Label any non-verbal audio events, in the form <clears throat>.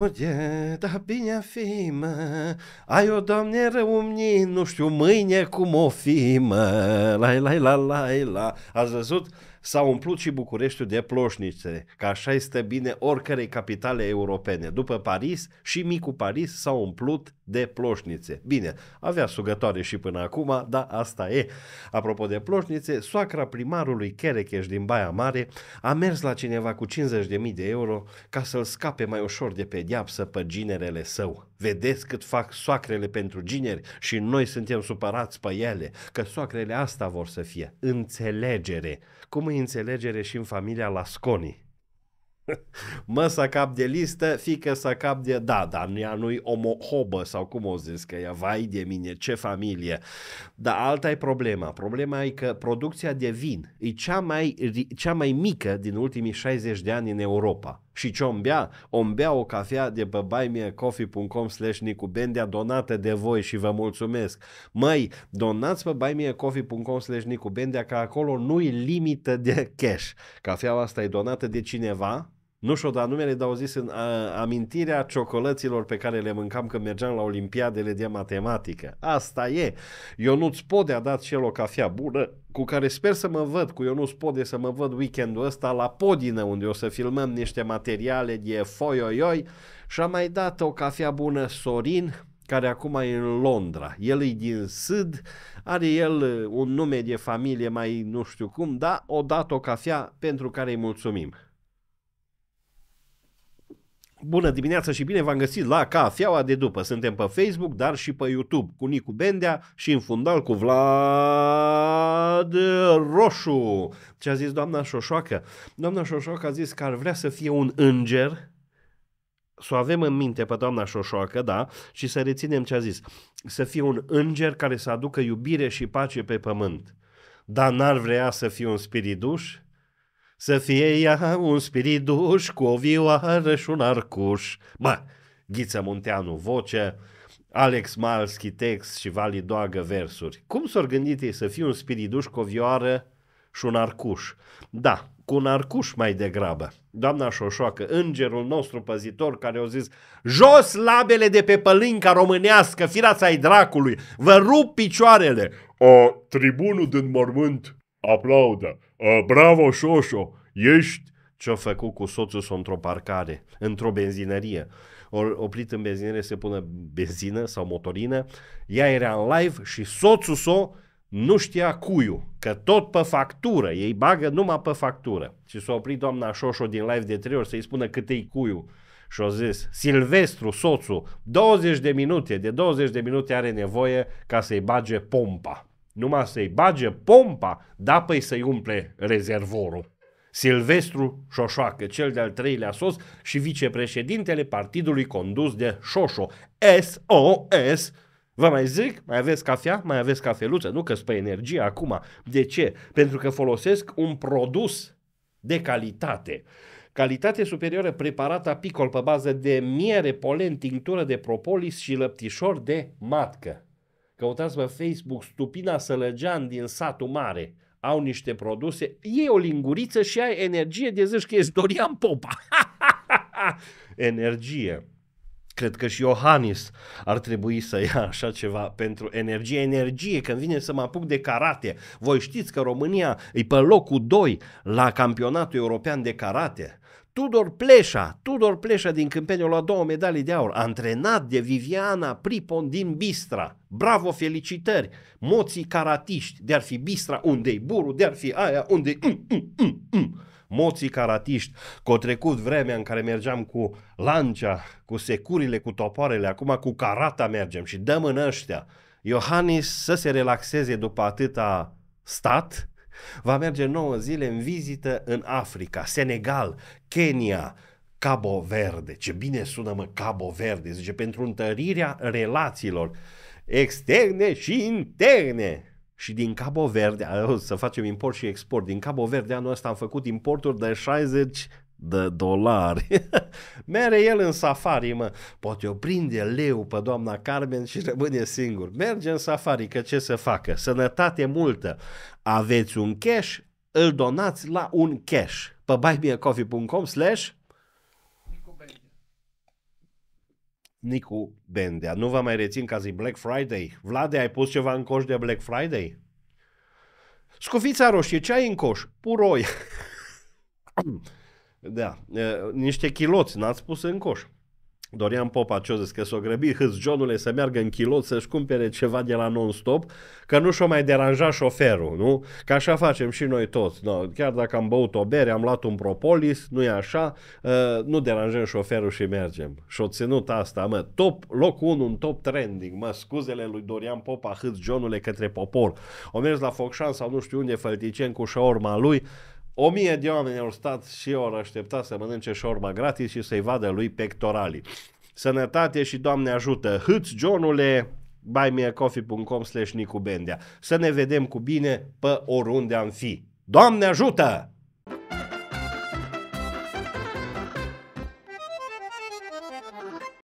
Unde, da bine fi, mă, ai o doamne răumni, nu știu mâine cum o fi, mă, la la la la la, ați văzut? s-a umplut și Bucureștiul de ploșnițe, că așa este bine oricărei capitale europene. După Paris și micul Paris s-a umplut de ploșnițe. Bine, avea sugătoare și până acum, dar asta e. Apropo de ploșnițe, soacra primarului Cherecheș din Baia Mare a mers la cineva cu 50.000 de euro ca să-l scape mai ușor de pediapsă pe ginerele său. Vedeți cât fac soacrele pentru gineri și noi suntem supărați pe ele, că soacrele asta vor să fie. Înțelegere. Cum e înțelegere și în familia Lasconi. <laughs> mă să cap de listă, fică să cap de... Da, dar ea nu-i omohobă sau cum o zis, că ea vai de mine, ce familie. Dar alta e problema. Problema e că producția de vin e cea mai, cea mai mică din ultimii 60 de ani în Europa. Și ce ombea? Ombea o cafea de pe buymeacoffee.com slash nicubendea donată de voi și vă mulțumesc. Măi, donați pe buymeacoffee.com slash nicubendea că acolo nu e limită de cash. Cafeaua asta e donată de cineva, nu și-o dat numele, dar au zis în a, amintirea ciocolăților pe care le mâncam când mergeam la olimpiadele de matematică. Asta e. Ionuț Pode a dat și el o cafea bună, cu care sper să mă văd, cu Ionuț Pode să mă văd weekendul ăsta la Podină, unde o să filmăm niște materiale de foioioi și a mai dat o cafea bună Sorin, care acum e în Londra. El e din Sud, are el uh, un nume de familie mai nu știu cum, dar o dat o cafea pentru care îi mulțumim. Bună dimineața și bine v-am găsit la Cafeaua de după. Suntem pe Facebook, dar și pe YouTube cu Nicu Bendea și în fundal cu Vlad Roșu. Ce a zis doamna Șoșoacă? Doamna Șoșoacă a zis că ar vrea să fie un înger să o avem în minte pe doamna Șoșoacă, da, și să reținem ce a zis. Să fie un înger care să aducă iubire și pace pe pământ. Dar n-ar vrea să fie un spiriduș? Să fie ea un spiriduș cu o vioară și un arcuș. Bă, Ghiță Munteanu voce, Alex Malski text și Vali Doagă versuri. Cum s-au gândit ei să fie un spiriduș cu o vioară și un arcuș? Da, cu un arcuș mai degrabă. Doamna Șoșoacă, îngerul nostru păzitor care au zis Jos labele de pe pălinca românească, firați ai dracului, vă rup picioarele! O, tribunul din mormânt aplaudă. Bravo, Șoșo, ești ce-a făcut cu soțul său într-o parcare, într-o benzinărie. O oprit în benzinărie se pune benzină sau motorină, ea era în live și soțul său nu știa cuiu, că tot pe factură, ei bagă numai pe factură. Și s-a oprit doamna Șoșo din live de trei ori să-i spună câte-i cuiu. Și a zis, Silvestru, soțul, 20 de minute, de 20 de minute are nevoie ca să-i bage pompa numai să-i bage pompa, da păi să-i umple rezervorul. Silvestru Șoșoacă, cel de-al treilea sos și vicepreședintele partidului condus de Șoșo, SOS, Vă mai zic, mai aveți cafea, mai aveți cafeluță, nu că spă energie acum. De ce? Pentru că folosesc un produs de calitate. Calitate superioară preparată apicol pe bază de miere, polen, tinctură de propolis și lăptișor de matcă. Căutați pe Facebook Stupina Sălăgean din satul mare. Au niște produse. E o linguriță și ai energie de zici că ești Dorian Popa. <laughs> energie. Cred că și Iohannis ar trebui să ia așa ceva pentru energie. Energie, când vine să mă apuc de karate. Voi știți că România e pe locul 2 la campionatul european de karate Tudor Pleșa, Tudor Pleșa din Câmpeniu a luat două medalii de aur, antrenat de Viviana Pripon din Bistra. Bravo, felicitări! Moții caratiști, de-ar fi Bistra, unde-i Buru, de-ar fi aia, unde Mm, mm, mm, mm. Moții caratiști, cu o trecut vremea în care mergeam cu lancia, cu securile, cu topoarele, acum cu carata mergem și dăm în ăștia. Iohannis să se relaxeze după atâta stat, Va merge 9 zile în vizită în Africa, Senegal, Kenya, Cabo Verde. Ce bine sună, mă, Cabo Verde. Zice, pentru întărirea relațiilor externe și interne. Și din Cabo Verde, să facem import și export, din Cabo Verde anul ăsta am făcut importuri de 60 de dolari. <laughs> Mere el în safari, mă. Poate o prinde leu pe doamna Carmen și rămâne singur. Merge în safari, că ce să facă? Sănătate multă. Aveți un cash, îl donați la un cash. Pe buymeacoffee.com slash Nicu Bendea. Nu vă mai rețin ca zi Black Friday. Vlade, ai pus ceva în coș de Black Friday? Scufița roșie, ce ai în coș? Puroi. <clears throat> Da, niște chiloți, n-ați pus în coș. Dorian Popa ce că s-o grăbi hâzgionule să meargă în chilot să-și cumpere ceva de la non-stop, că nu și-o mai deranja șoferul, nu? Că așa facem și noi toți. No, da. chiar dacă am băut o bere, am luat un propolis, nu e așa, uh, nu deranjăm șoferul și mergem. Și-o ținut asta, mă, top, loc 1 în top trending, mă, scuzele lui Dorian Popa hâzgionule către popor. O mers la Focșan sau nu știu unde, Fălticen cu șaorma lui, o mie de oameni au stat și au să mănânce șorba gratis și să-i vadă lui pectoralii. Sănătate și Doamne ajută! Hâți, Johnule! buymeacoffee.com slash Nicu Să ne vedem cu bine pe oriunde am fi. Doamne ajută!